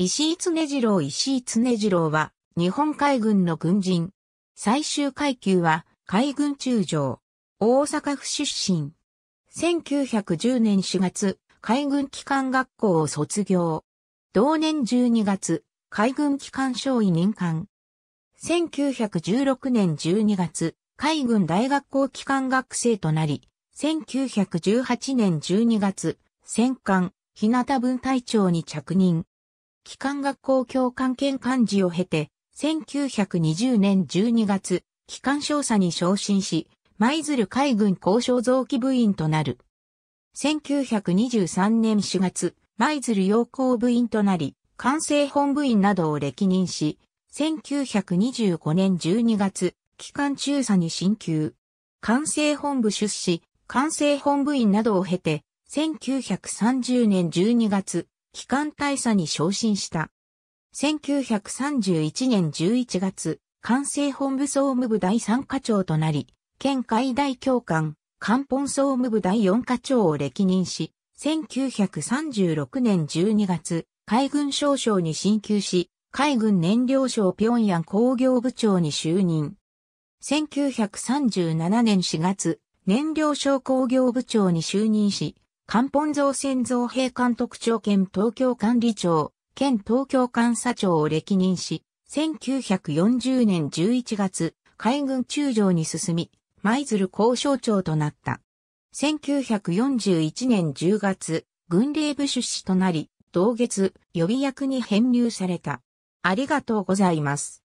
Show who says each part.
Speaker 1: 石井常次郎石井常次郎は、日本海軍の軍人。最終階級は、海軍中将。大阪府出身。1910年4月、海軍機関学校を卒業。同年12月、海軍機関少尉任官。1916年12月、海軍大学校機関学生となり、1918年12月、戦艦、日向分隊長に着任。機関学校教官兼幹事を経て、1920年12月、機関少佐に昇進し、舞鶴海軍交渉臓器部員となる。1923年4月、舞鶴陽光部員となり、管制本部員などを歴任し、1925年12月、機関中佐に進級。管制本部出資、管制本部員などを経て、1930年12月、機関大佐に昇進した。1931年11月、関西本部総務部第3課長となり、県海大教官、関本総務部第4課長を歴任し、1936年12月、海軍少将に進級し、海軍燃料省平壌工業部長に就任。1937年4月、燃料省工業部長に就任し、関本造船造兵監督長兼東京管理長、兼東京監査長を歴任し、1940年11月、海軍中将に進み、舞鶴交渉長となった。1941年10月、軍令部出資となり、同月、予備役に編入された。ありがとうございます。